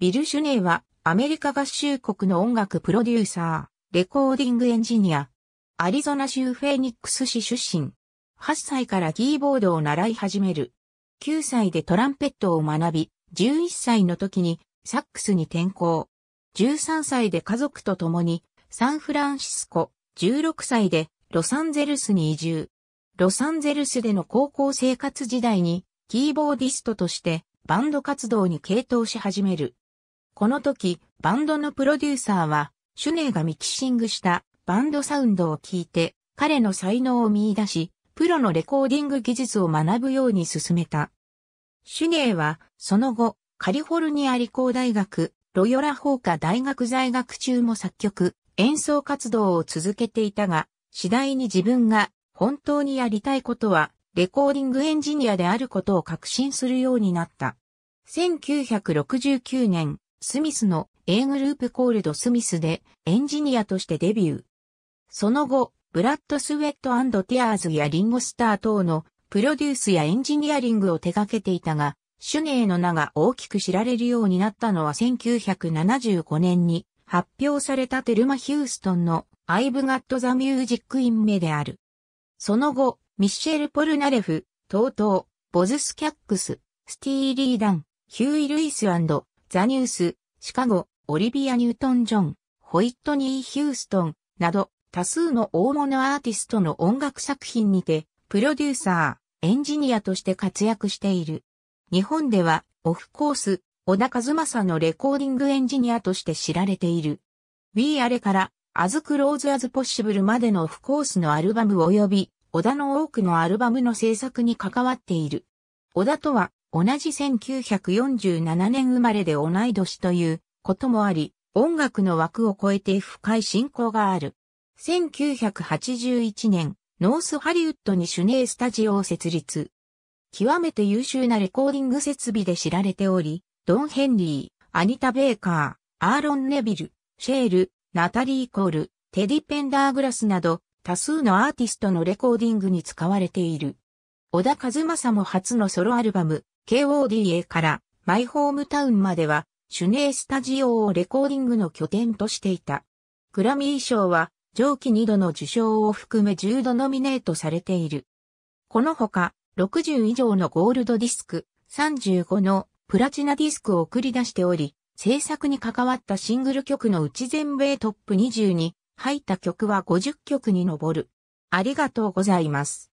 ビル・シュネイはアメリカ合衆国の音楽プロデューサー、レコーディングエンジニア、アリゾナ州フェニックス市出身。8歳からキーボードを習い始める。9歳でトランペットを学び、11歳の時にサックスに転校。13歳で家族と共にサンフランシスコ、16歳でロサンゼルスに移住。ロサンゼルスでの高校生活時代にキーボーディストとしてバンド活動に傾倒し始める。この時、バンドのプロデューサーは、シュネーがミキシングしたバンドサウンドを聞いて、彼の才能を見出し、プロのレコーディング技術を学ぶように進めた。シュネーは、その後、カリフォルニア理工大学、ロヨラ法科大学在学中も作曲、演奏活動を続けていたが、次第に自分が本当にやりたいことは、レコーディングエンジニアであることを確信するようになった。1969年、スミスの A グループコールドスミスでエンジニアとしてデビュー。その後、ブラッドスウェットティアーズやリンゴスター等のプロデュースやエンジニアリングを手掛けていたが、シュネーの名が大きく知られるようになったのは1975年に発表されたテルマ・ヒューストンの I've Got the Music in Me である。その後、ミッシェル・ポルナレフ、トートー、ボズス・キャックス、スティーリー・ダン、ヒューイ・ルイスザ・ニュース、シカゴ、オリビア・ニュートン・ジョン、ホイットニー・ヒューストン、など、多数の大物アーティストの音楽作品にて、プロデューサー、エンジニアとして活躍している。日本では、オフコース、小田和正のレコーディングエンジニアとして知られている。We あれから、As Close As Possible までのオフコースのアルバム及び、小田の多くのアルバムの制作に関わっている。小田とは、同じ1947年生まれで同い年ということもあり、音楽の枠を超えて深い信仰がある。1981年、ノースハリウッドにシュネースタジオを設立。極めて優秀なレコーディング設備で知られており、ドン・ヘンリー、アニタ・ベーカー、アーロン・ネビル、シェール、ナタリー・コール、テディ・ペンダーグラスなど、多数のアーティストのレコーディングに使われている。小田和正も初のソロアルバム、KODA からマイホームタウンまではシュネースタジオをレコーディングの拠点としていた。グラミー賞は上記2度の受賞を含め10度ノミネートされている。このほか60以上のゴールドディスク、35のプラチナディスクを送り出しており、制作に関わったシングル曲のうち全米トップ20に入った曲は50曲に上る。ありがとうございます。